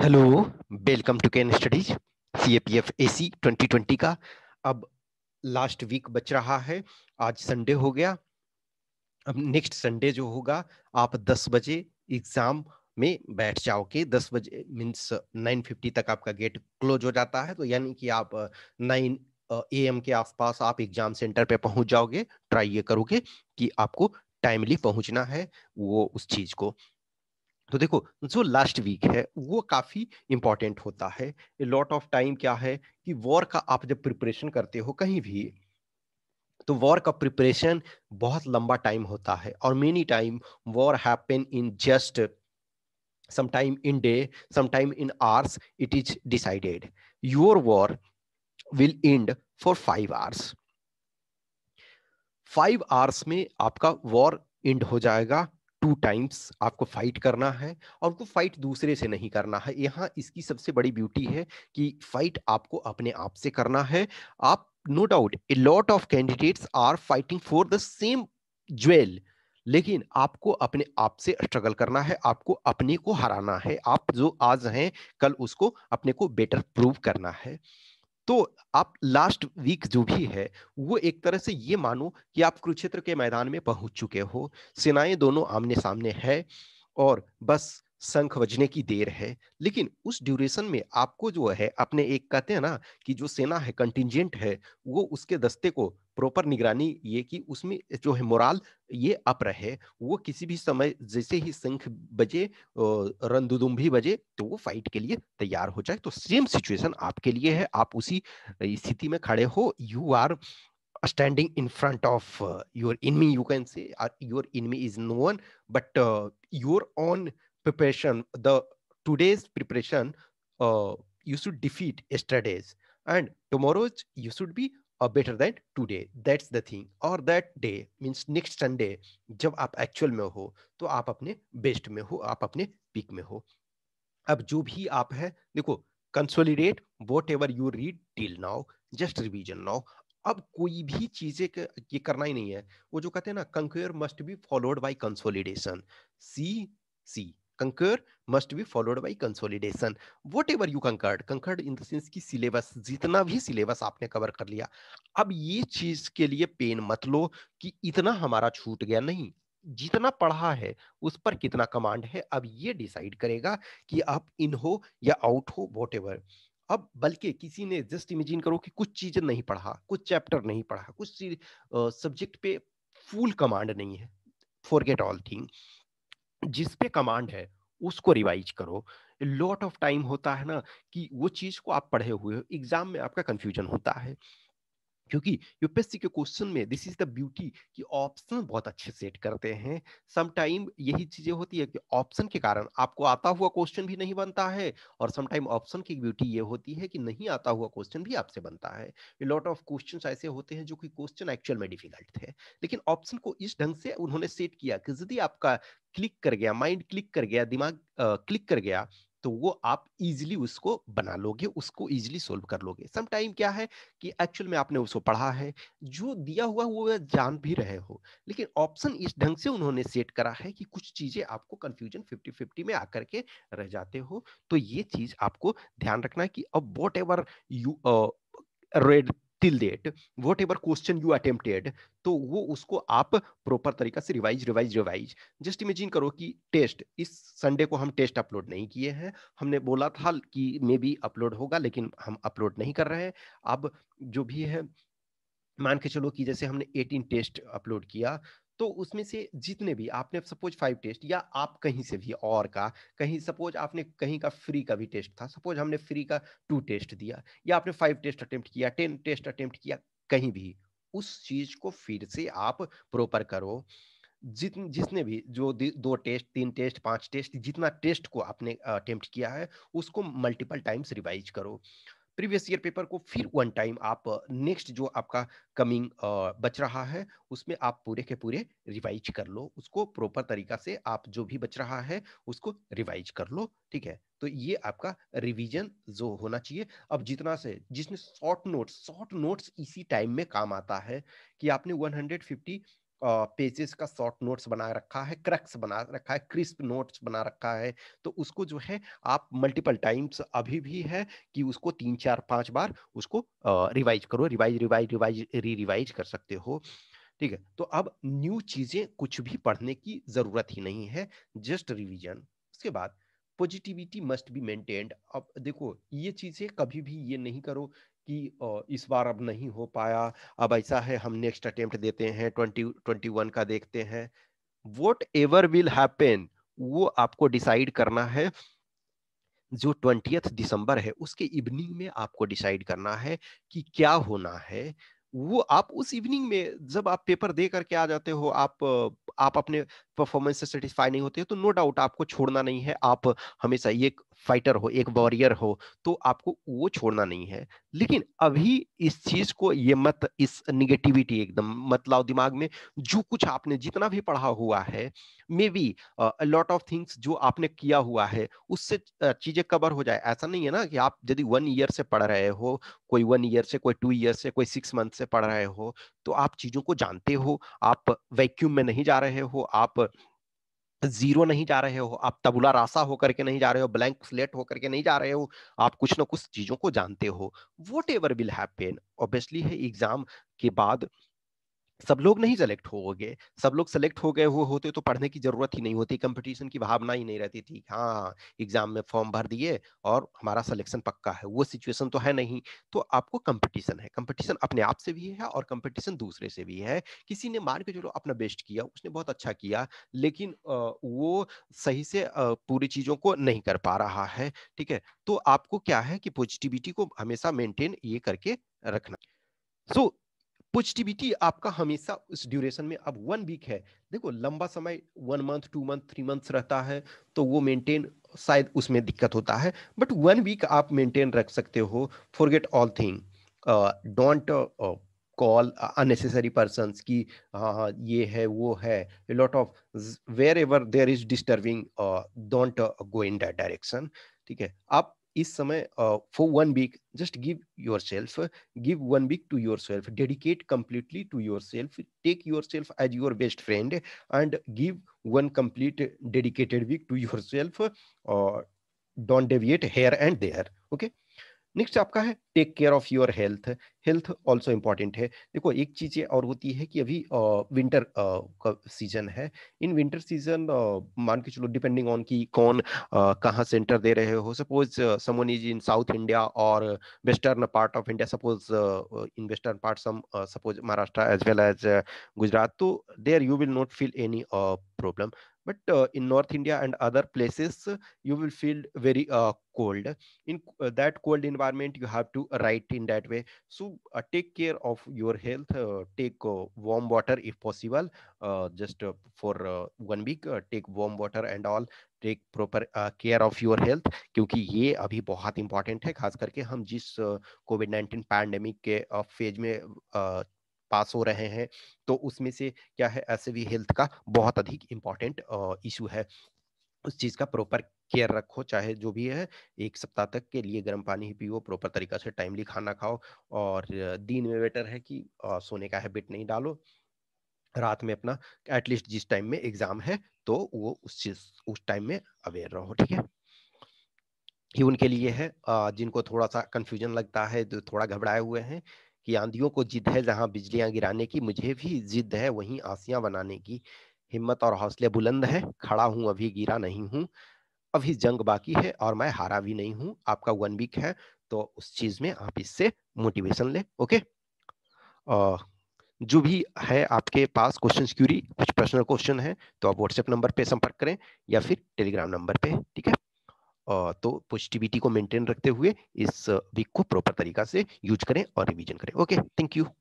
hello welcome to can studies C A P F A C twenty twenty का अब last week बच रहा है आज संडे हो गया अब नेक्स्ट संडे जो होगा आप दस बजे एग्ज़ाम में बैठ जाओगे दस बजे मीन्स नाइन फिफ्टी तक आपका गेट क्लोज हो जाता है तो यानी कि आप नाइन ए एम के आसपास आप एग्ज़ाम सेंटर पे पहुंच जाओगे ट्राई ये करोगे कि आपको टाइमली पहुंचना है वो उस चीज़ को तो देखो जो लास्ट वीक है वो काफी इंपॉर्टेंट होता है लॉट ऑफ टाइम क्या है कि वॉर का आप जब प्रिपरेशन करते हो कहीं भी तो वॉर का प्रिपरेशन बहुत लंबा टाइम होता है और many time war happen in just sometime in day sometime in hours it is decided your war will end for five hours five hours में आपका वॉर एंड हो जाएगा टू टाइम्स आपको फाइट करना है और उनको फाइट दूसरे से नहीं करना है यहाँ इसकी सबसे बड़ी ब्यूटी है कि फाइट आपको अपने आप से करना है आप no doubt a lot of candidates are fighting for the same jewel लेकिन आपको अपने आप से स्ट्रगल करना है आपको अपने को हराना है आप जो आज हैं कल उसको अपने को बेटर प्रूव करना है तो आप लास्ट वीक जो भी है वो एक तरह से ये मानो कि आप कुरुक्षेत्र के मैदान में पहुंच चुके हो सेनाएं दोनों आमने सामने है और बस संख बजने की देर है लेकिन उस ड्यूरेशन में आपको जो है अपने एक कहते हैं ना कि जो सेना है कंटिजेंट है वो उसके दस्ते को प्रॉपर निगरानी ये कि उसमें जो है मोराल ये अप रहे वो किसी भी समय जैसे ही शंख बजे रंदुदुम भी बजे तो वो फाइट के लिए तैयार हो जाए तो सेम सिचुएशन आपके लिए है आप उसी स्थिति में खड़े हो you are standing in front of your enemy you can say your enemy is no one but your own preparation the today's preparation you should defeat yesterday's and tomorrow's you should be और better than today that's the thing और that day means next Sunday जब आप actual में हो तो आप अपने best में हो आप अपने पीक में हो अब जो भी आप है देखो consolidate whatever you read till now just revision now अब कोई भी चीजें ये करना ही नहीं है वो जो कहते हैं ना concur must be followed by consolidation C C concur must be followed by consolidation whatever you conquered conquered in the sense ki syllabus jitna bhi syllabus aapne cover kar liya ab ye cheez ke liye pain mat lo ki itna hamara chhoot gaya nahi जितना पढ़ा है उस पर कितना command है अब ये decide करेगा कि आप इन हो या आउट हो वॉट अब बल्कि किसी ने जस्ट इमेजिन करो कि कुछ चीज नहीं पढ़ा कुछ चैप्टर नहीं पढ़ा कुछ सब्जेक्ट पे फुल कमांड नहीं है फॉरगेट ऑल थिंग जिस पे कमांड है उसको रिवाइज करो लॉट ऑफ टाइम होता है ना कि वो चीज को आप पढ़े हुए हो एग्जाम में आपका कंफ्यूजन होता है क्योंकि यूपीएससी के क्वेश्चन में दिस इज द ब्यूटी कि ऑप्शन बहुत अच्छे सेट करते हैं समटाइम यही चीजें होती है कि ऑप्शन के कारण आपको आता हुआ क्वेश्चन भी नहीं बनता है और समटाइम ऑप्शन की ब्यूटी ये होती है कि नहीं आता हुआ क्वेश्चन भी आपसे बनता है लॉट ऑफ क्वेश्चन ऐसे होते हैं जो कि क्वेश्चन एक्चुअल में डिफिकल्ट थे लेकिन ऑप्शन को इस ढंग से उन्होंने सेट किया कि यदि आपका क्लिक कर गया माइंड क्लिक कर गया दिमाग क्लिक कर गया तो वो आप इजीली उसको बना लोगे उसको इजीली सोल्व कर लोगे समटाइम क्या है कि एक्चुअल में आपने उसको पढ़ा है जो दिया हुआ वो जान भी रहे हो लेकिन ऑप्शन इस ढंग से उन्होंने सेट करा है कि कुछ चीजें आपको कंफ्यूजन फिफ्टी फिफ्टी में आकर के रह जाते हो तो ये चीज आपको ध्यान रखना है कि अब whatever you read till date whatever question you attempted तो वो उसको आप प्रॉपर तरीका से revise revise revise just imagine करो कि टेस्ट इस संडे को हम टेस्ट अपलोड नहीं किए हैं हमने बोला था कि मे बी अपलोड होगा लेकिन हम अपलोड नहीं कर रहे हैं अब जो भी है मान के चलो कि जैसे हमने 18 टेस्ट अपलोड किया तो उसमें से जितने भी आपने सपोज फाइव टेस्ट या आप कहीं से भी और का कहीं सपोज आपने कहीं का फ्री का भी टेस्ट था सपोज हमने फ्री का टू टेस्ट दिया या आपने फाइव टेस्ट अटेम्प्ट किया टेन टेस्ट अटेम्प्ट किया कहीं भी उस चीज को फिर से आप प्रॉपर करो जित जिसने भी जो दो टेस्ट तीन टेस्ट पांच टेस्ट जितना टेस्ट को आपने अटेम्प्ट किया है उसको मल्टीपल टाइम्स रिवाइज करो प्रीवियस ईयर पेपर को फिर वन टाइम आप नेक्स्ट जो आपका कमिंग बच रहा है उसमें आप पूरे के पूरे रिवाइज कर लो उसको प्रॉपर तरीका से आप जो भी बच रहा है उसको रिवाइज कर लो ठीक है तो ये आपका रिवीजन जो होना चाहिए अब जितना से जिसने शॉर्ट नोट्स शॉर्ट नोट्स इसी टाइम में काम आता है कि आपने 150 पेजेस का शॉर्ट नोट्स बना रखा है क्रक्स बना रखा है क्रिस्प नोट्स बना रखा है तो उसको जो है आप मल्टीपल टाइम्स अभी भी है कि उसको तीन चार पांच बार उसको रिवाइज करो revise revise revise re revise कर सकते हो ठीक है तो अब न्यू चीजें कुछ भी पढ़ने की जरूरत ही नहीं है जस्ट रिविजन उसके बाद पॉजिटिविटी मस्ट बी मेंटेन्ड अब देखो ये चीज़ें कभी भी ये नहीं करो कि इस बार अब नहीं हो पाया अब ऐसा है हम नेक्स्ट अटेम्प्ट देते हैं ट्वेंटी ट्वेंटी वन का देखते हैं वॉट एवर विल हैपन वो आपको डिसाइड करना है जो ट्वेंटियथ दिसंबर है उसके इवनिंग में आपको डिसाइड करना है कि क्या होना है वो आप उस इवनिंग में जब आप पेपर दे करके आ जाते हो आप आप अपने परफॉर्मेंस से सेटिस्फाई नहीं होते हो तो नो डाउट आपको छोड़ना नहीं है आप हमेशा ये फाइटर हो एक वॉरियर हो तो आपको वो छोड़ना नहीं है लेकिन अभी इस चीज को ये मत इस निगेटिविटी एकदम मत लाओ दिमाग में जो कुछ आपने जितना भी पढ़ा हुआ है maybe lot of things जो आपने किया हुआ है उससे चीजें कवर हो जाए ऐसा नहीं है ना कि आप यदि वन ईयर से पढ़ रहे हो कोई वन ईयर से कोई टू ईयर से कोई सिक्स मंथ से पढ़ रहे हो तो आप चीजों को जानते हो आप वैक्यूम में नहीं जा रहे हो आप जीरो नहीं जा रहे हो आप तबुला रासा होकर के नहीं जा रहे हो ब्लैंक स्लेट होकर के नहीं जा रहे हो आप कुछ ना कुछ चीजों को जानते हो whatever will happen obviously है एग्जाम के बाद सब लोग नहीं सेलेक्ट हो गए सब लोग सेलेक्ट हो गए हुए होते तो पढ़ने की जरूरत ही नहीं होती कंपटीशन की भावना ही नहीं रहती थी हाँ एग्जाम में फॉर्म भर दिए और हमारा सिलेक्शन पक्का है वो सिचुएशन तो है नहीं तो आपको कंपटीशन है कंपटीशन अपने आप से भी है और कंपटीशन दूसरे से भी है किसी ने मार के चलो अपना बेस्ट किया उसने बहुत अच्छा किया लेकिन वो सही से पूरी चीजों को नहीं कर पा रहा है ठीक है तो आपको क्या है कि पॉजिटिविटी को हमेशा मेंटेन ये करके रखना सो so, पॉजिटिविटी आपका हमेशा उस ड्यूरेशन में अब वन वीक है देखो लंबा समय one month two month three months रहता है तो वो मेंटेन शायद उसमें दिक्कत होता है बट वन वीक आप मेंटेन रख सकते हो forget all thing don't call unnecessary person की हाँ हाँ ये है वो है lot of wherever there is disturbing don't go in that direction ठीक है आप इस समय for one week just give yourself give one week to yourself dedicate completely to yourself take yourself as your best friend and give one complete dedicated week to yourself और don't deviate here and there okay next आपका है take care of your health health also important है देखो एक चीज़ ये और होती है कि अभी विंटर का सीजन है इन विंटर सीजन मान के चलो डिपेंडिंग ऑन कि कौन कहाँ सेंटर दे रहे हो suppose someone is in South India और western part of India suppose in western part some suppose Maharashtra as well as Gujarat तो there you will not feel any problem but in North India and other places you will feel very cold in that cold environment you have to write in that way so uh, take care of your health uh, take uh, warm water if possible uh, just uh, for uh, one week uh, take warm water and all take proper care of your health क्योंकि ये अभी बहुत important है खास करके हम जिस COVID nineteen pandemic के फेज में uh, पास हो रहे हैं तो उसमें से क्या है ऐसे भी हेल्थ का बहुत अधिक इम्पॉर्टेंट इशू है उस चीज़ का प्रॉपर केयर रखो चाहे जो भी है एक सप्ताह तक के लिए गर्म पानी ही पियो प्रॉपर तरीका से टाइमली खाना खाओ और दिन में बेटर है कि सोने का हैबिट नहीं डालो रात में अपना एटलीस्ट जिस टाइम में एग्जाम है तो वो उस चीज उस टाइम में अवेयर रहो ठीक है ये उनके लिए है जिनको थोड़ा सा कंफ्यूजन लगता है तो थोड़ा घबराए हुए हैं कि आंधियों को जिद है जहां बिजलियां गिराने की मुझे भी जिद है वहीं आसियां बनाने की हिम्मत और हौसले बुलंद है खड़ा हूं अभी गिरा नहीं हूं अभी जंग बाकी है और मैं हारा भी नहीं हूं आपका वन वीक है तो उस चीज में आप इससे मोटिवेशन ले ओके आ, जो भी है आपके पास क्वेश्चन क्यूरी कुछ पर्सनल क्वेश्चन है तो आप व्हाट्सएप नंबर पे संपर्क करें या फिर टेलीग्राम नंबर पे ठीक है आ, तो पॉजिटिविटी को मेंटेन रखते हुए इस वीक को प्रॉपर तरीका से यूज करें और रिवीजन करें ओके थैंक यू